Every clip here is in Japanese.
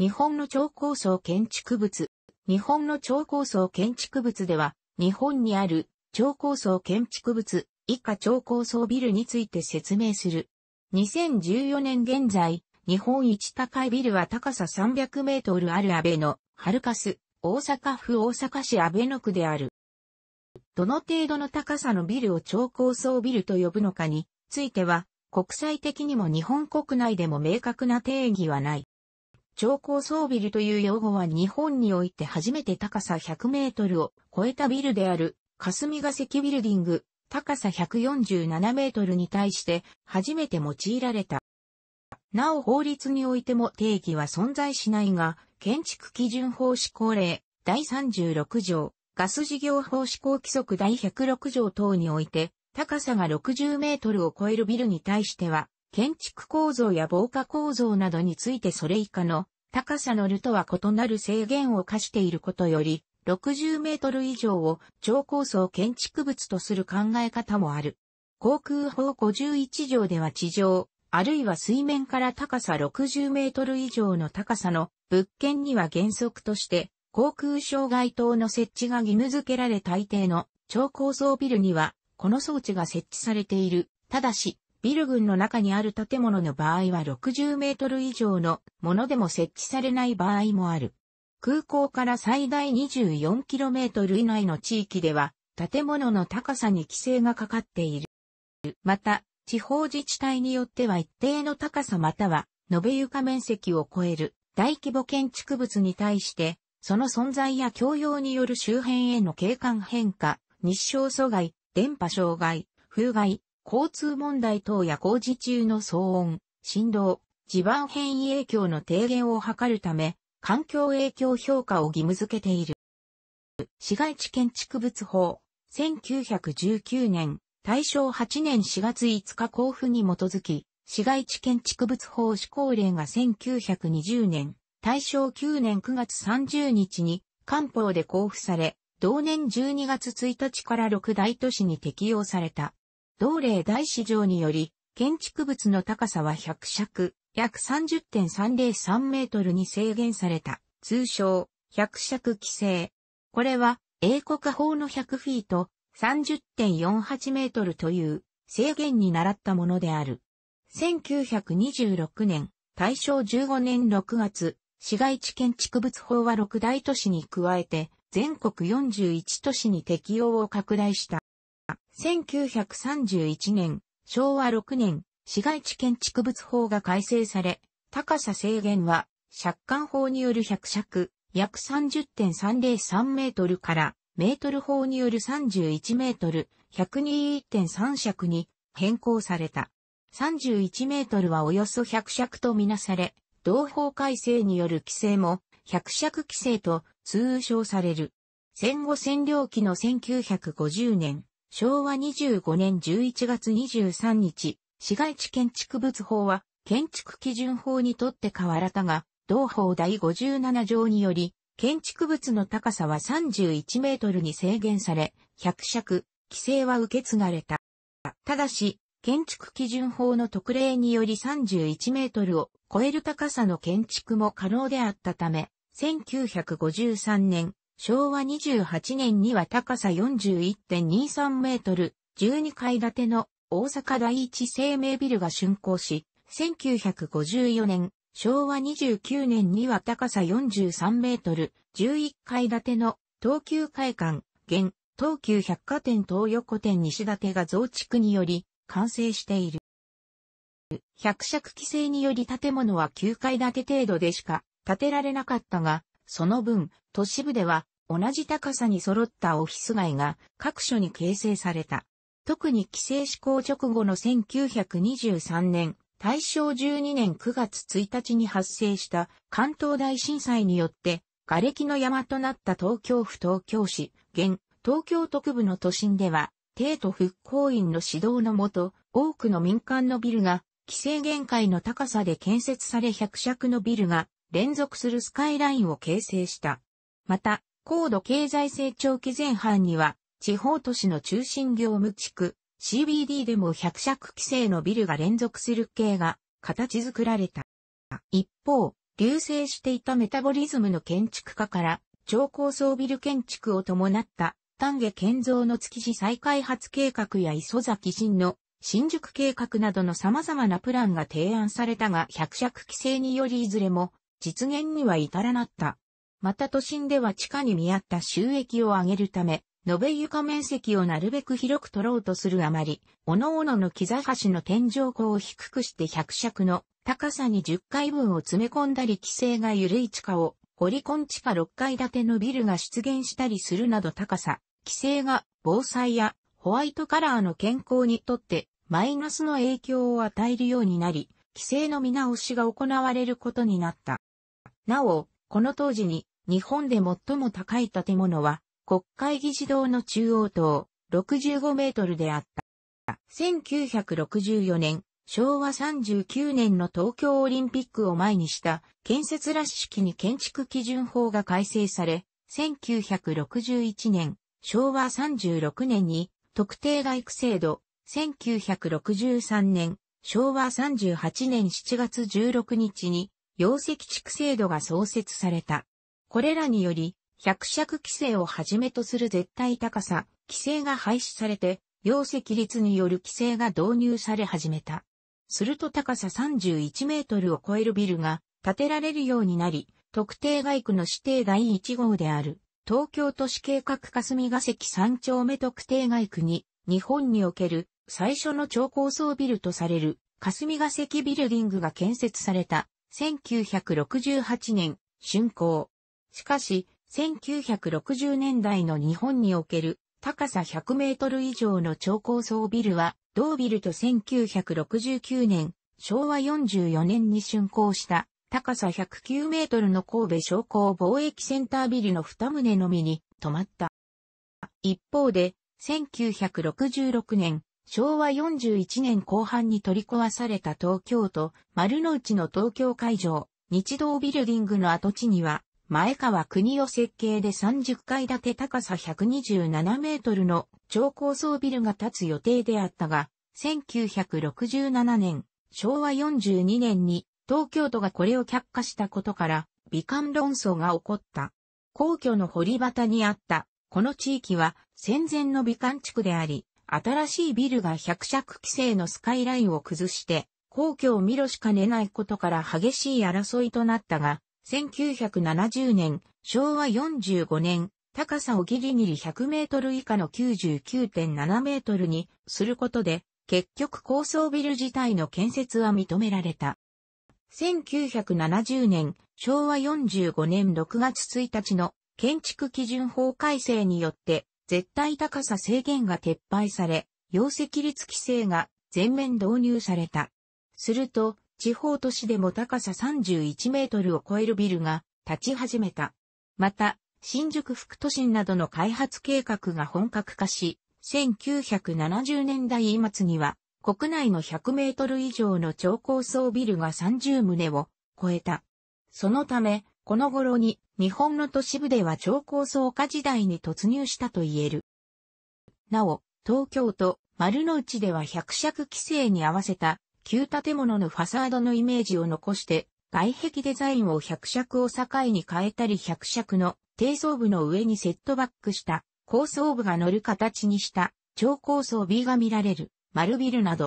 日本の超高層建築物。日本の超高層建築物では、日本にある超高層建築物、以下超高層ビルについて説明する。2014年現在、日本一高いビルは高さ300メートルある安倍の、ハルカス、大阪府大阪市安倍野区である。どの程度の高さのビルを超高層ビルと呼ぶのかについては、国際的にも日本国内でも明確な定義はない。超高層ビルという用語は日本において初めて高さ100メートルを超えたビルである、霞ヶ関ビルディング、高さ147メートルに対して初めて用いられた。なお法律においても定義は存在しないが、建築基準法施行令第36条、ガス事業法施行規則第106条等において、高さが60メートルを超えるビルに対しては、建築構造や防火構造などについてそれ以下の高さのルとは異なる制限を課していることより、60メートル以上を超高層建築物とする考え方もある。航空法51条では地上、あるいは水面から高さ60メートル以上の高さの物件には原則として、航空障害灯の設置が義務付けられ大抵の超高層ビルには、この装置が設置されている。ただし、ビル群の中にある建物の場合は60メートル以上のものでも設置されない場合もある。空港から最大2 4トル以内の地域では、建物の高さに規制がかかっている。また、地方自治体によっては一定の高さまたは、延べ床面積を超える大規模建築物に対して、その存在や供用による周辺への景観変化、日照阻害、電波障害、風害、交通問題等や工事中の騒音、振動、地盤変異影響の低減を図るため、環境影響評価を義務付けている。市街地建築物法、1919年、大正8年4月5日交付に基づき、市街地建築物法施行令が1920年、大正9年9月30日に、官報で交付され、同年12月1日から6大都市に適用された。同例大市場により、建築物の高さは100尺、約30.303メートルに制限された、通称、100尺規制。これは、英国法の100フィート、30.48メートルという制限に習ったものである。1926年、大正15年6月、市街地建築物法は6大都市に加えて、全国41都市に適用を拡大した。1931年、昭和6年、市街地建築物法が改正され、高さ制限は、借款法による100尺、約30.303メートルから、メートル法による31メートル、102.3尺に変更された。31メートルはおよそ100尺とみなされ、同法改正による規制も、100尺規制と通称される。戦後占領期の1950年、昭和25年11月23日、市街地建築物法は、建築基準法にとって変わらたが、同法第57条により、建築物の高さは31メートルに制限され、百尺、規制は受け継がれた。ただし、建築基準法の特例により31メートルを超える高さの建築も可能であったため、1953年昭和28年には高さ41.23メートル、12階建ての大阪第一生命ビルが竣工し、1954年、昭和29年には高さ43メートル、11階建ての東急会館、現、東急百貨店東横店西建てが増築により、完成している。百尺規制により建物は9階建て程度でしか建てられなかったが、その分、都市部では同じ高さに揃ったオフィス街が各所に形成された。特に規制施行直後の1923年、大正12年9月1日に発生した関東大震災によって、瓦礫の山となった東京府東京市、現、東京特部の都心では、帝都復興院の指導のもと、多くの民間のビルが、規制限界の高さで建設され百尺のビルが、連続するスカイラインを形成した。また、高度経済成長期前半には、地方都市の中心業務地区、CBD でも百尺規制のビルが連続する系が形作られた。一方、流星していたメタボリズムの建築家から、超高層ビル建築を伴った丹下建造の築地再開発計画や磯崎新の新宿計画などの様々なプランが提案されたが百尺規制によりいずれも実現には至らなった。また都心では地下に見合った収益を上げるため、延べ床面積をなるべく広く取ろうとするあまり、各々の木座橋の天井高を低くして百尺の高さに10階分を詰め込んだり規制が緩い地下を、オり込ん地下6階建てのビルが出現したりするなど高さ、規制が防災やホワイトカラーの健康にとってマイナスの影響を与えるようになり、規制の見直しが行われることになった。なお、この当時に日本で最も高い建物は、国会議事堂の中央塔、65メートルであった。1964年、昭和39年の東京オリンピックを前にした建設らしきに建築基準法が改正され、1961年、昭和36年に特定外区制度、1963年、昭和38年7月16日に、容積地区制度が創設された。これらにより、百尺規制をはじめとする絶対高さ、規制が廃止されて、容積率による規制が導入され始めた。すると高さ31メートルを超えるビルが建てられるようになり、特定外区の指定第1号である、東京都市計画霞ヶ関3丁目特定外区に、日本における最初の超高層ビルとされる、霞ヶ関ビルディングが建設された、1968年、竣工。しかし、1960年代の日本における高さ100メートル以上の超高層ビルは、同ビルと1969年、昭和44年に竣工した高さ109メートルの神戸商工貿易センタービルの2棟のみに止まった。一方で、1966年、昭和41年後半に取り壊された東京都丸の内の東京会場、日動ビルディングの跡地には、前川国を設計で30階建て高さ127メートルの超高層ビルが建つ予定であったが、1967年、昭和42年に東京都がこれを却下したことから、美観論争が起こった。皇居の堀端にあった、この地域は戦前の美観地区であり、新しいビルが百尺規制のスカイラインを崩して、皇居を見ろしかねないことから激しい争いとなったが、1970年、昭和45年、高さをギリギリ100メートル以下の99.7メートルにすることで、結局高層ビル自体の建設は認められた。1970年、昭和45年6月1日の建築基準法改正によって、絶対高さ制限が撤廃され、容積率規制が全面導入された。すると、地方都市でも高さ31メートルを超えるビルが立ち始めた。また、新宿副都心などの開発計画が本格化し、1970年代末には国内の100メートル以上の超高層ビルが30棟を超えた。そのため、この頃に日本の都市部では超高層化時代に突入したと言える。なお、東京都丸の内では百尺規制に合わせた旧建物のファサードのイメージを残して、外壁デザインを百尺を境に変えたり百尺の低層部の上にセットバックした高層部が乗る形にした超高層 B が見られる丸ビルなど。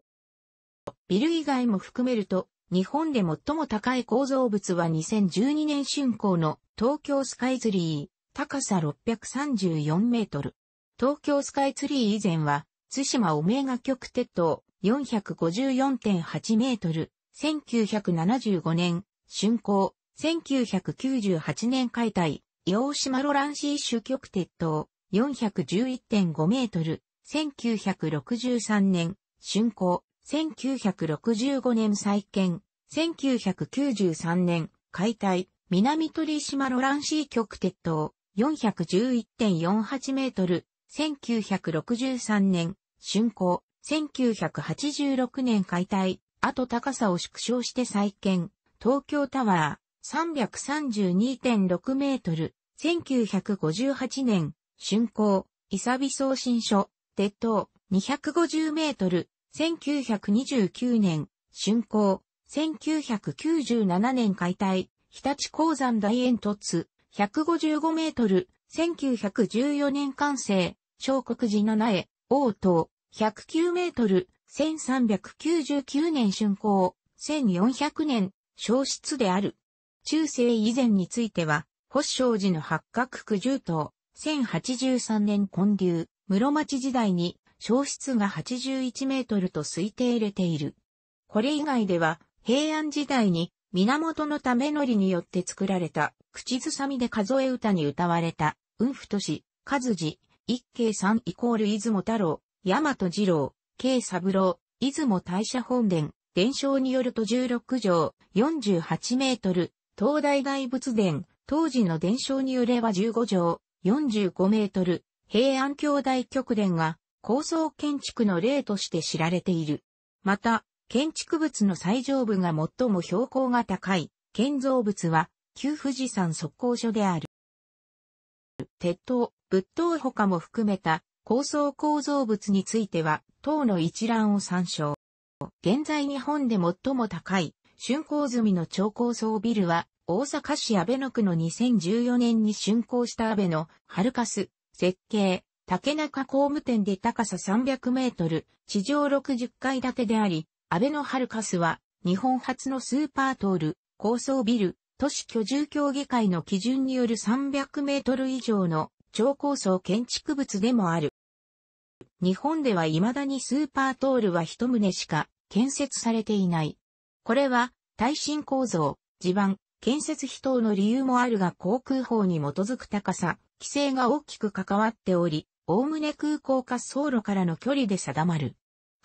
ビル以外も含めると日本で最も高い構造物は2012年竣工の東京スカイツリー高さ634メートル。東京スカイツリー以前は津島オメガ極鉄塔454.8メートル、1975年、竣工、1998年解体、洋島ロランシー主局鉄塔、411.5メートル、1963年、竣工、1965年再建、1993年、解体、南鳥島ロランシー局鉄塔、411.48メートル、1963年、竣工、1986年解体、あと高さを縮小して再建、東京タワー、332.6メートル、1958年、竣工、伊佐美送信所、鉄塔、250メートル、1929年、竣工、1997年解体、日立鉱山大煙突、155メートル、1914年完成、小国寺の苗、王東、109メートル、1399年竣工、1400年、消失である。中世以前については、保商寺の八角九十棟、1083年建立、室町時代に消失が81メートルと推定れている。これ以外では、平安時代に源のためのりによって作られた、口ずさみで数え歌に歌われた、雲府都市、和寺、一景ん、イコール出雲太郎、大和二郎、慶三郎、出雲大社本殿、伝承によると16条、48メートル、東大大仏殿、当時の伝承によれば15条、45メートル、平安京大極殿が、高層建築の例として知られている。また、建築物の最上部が最も標高が高い、建造物は、旧富士山測候所である。鉄塔、仏塔他も含めた構想構造物については、等の一覧を参照。現在日本で最も高い、竣工済みの超高層ビルは、大阪市安倍野区の2014年に竣工した安倍のハルカス、設計、竹中工務店で高さ300メートル、地上60階建てであり、安倍のハルカスは、日本初のスーパートール、高層ビル、都市居住協議会の基準による300メートル以上の超高層建築物でもある。日本では未だにスーパートールは一棟しか建設されていない。これは耐震構造、地盤、建設費等の理由もあるが航空法に基づく高さ、規制が大きく関わっており、おおむね空港滑走路からの距離で定まる。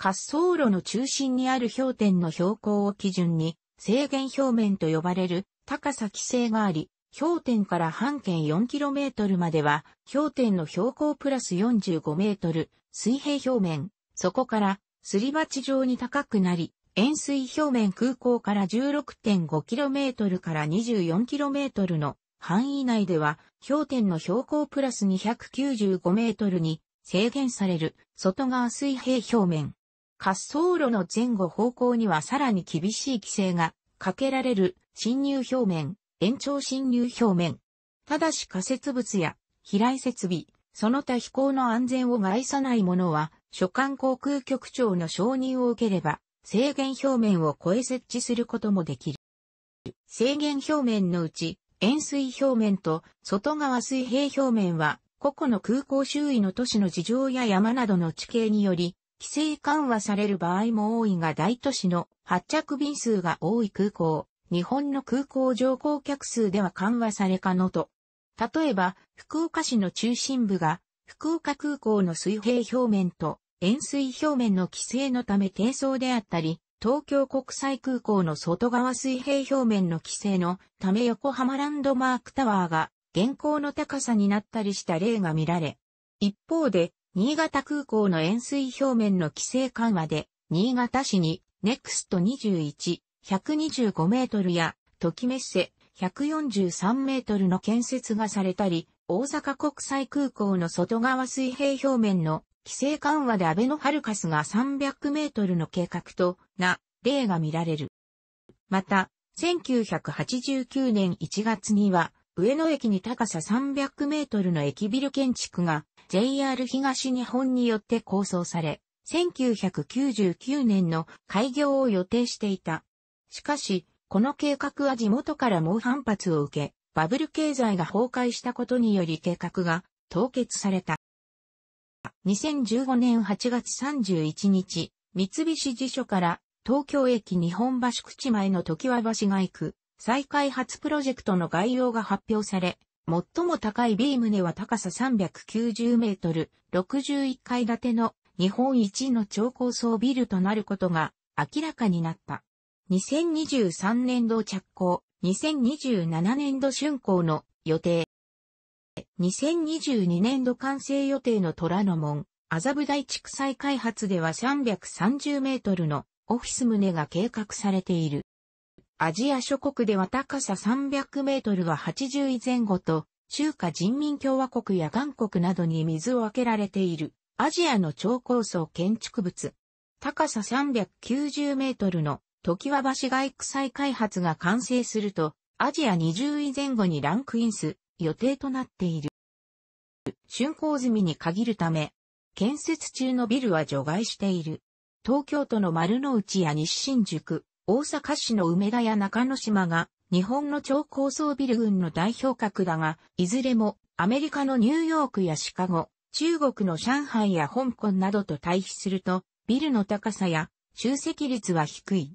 滑走路の中心にある氷点の標高を基準に、制限表面と呼ばれる高さ規制があり、氷点から半径 4km までは、氷点の標高プラス 45m、水平表面、そこから、すり鉢状に高くなり、円錐表面空港から 16.5km から 24km の範囲内では、氷点の標高プラス 295m に制限される外側水平表面。滑走路の前後方向にはさらに厳しい規制がかけられる侵入表面、延長侵入表面。ただし仮設物や飛来設備、その他飛行の安全を害さないものは、所管航空局長の承認を受ければ、制限表面を超え設置することもできる。制限表面のうち、円錐表面と外側水平表面は、個々の空港周囲の都市の事情や山などの地形により、規制緩和される場合も多いが大都市の発着便数が多い空港、日本の空港乗降客数では緩和されかのと。例えば、福岡市の中心部が、福岡空港の水平表面と円錐表面の規制のため低層であったり、東京国際空港の外側水平表面の規制のため横浜ランドマークタワーが現行の高さになったりした例が見られ、一方で、新潟空港の円錐表面の規制緩和で、新潟市に NEXT21 125メートルや、時メめっせ143メートルの建設がされたり、大阪国際空港の外側水平表面の規制緩和でアベノハルカスが300メートルの計画とな例が見られる。また、1989年1月には、上野駅に高さ300メートルの駅ビル建築が JR 東日本によって構想され、1999年の開業を予定していた。しかし、この計画は地元から猛反発を受け、バブル経済が崩壊したことにより計画が凍結された。2015年8月31日、三菱地所から東京駅日本橋口前の時和橋が行く再開発プロジェクトの概要が発表され、最も高いビームでは高さ390メートル、61階建ての日本一の超高層ビルとなることが明らかになった。2023年度着工、2027年度竣工の予定。2022年度完成予定の虎ノ門、麻布台地区再開発では330メートルのオフィス棟が計画されている。アジア諸国では高さ300メートルは80位前後と、中華人民共和国や韓国などに水をあけられている、アジアの超高層建築物。高さ390メートルの時は橋外区再開発が完成すると、アジア20位前後にランクインす、予定となっている。竣工済みに限るため、建設中のビルは除外している。東京都の丸の内や西新宿、大阪市の梅田や中之島が、日本の超高層ビル群の代表格だが、いずれもアメリカのニューヨークやシカゴ、中国の上海や香港などと対比すると、ビルの高さや集積率は低い。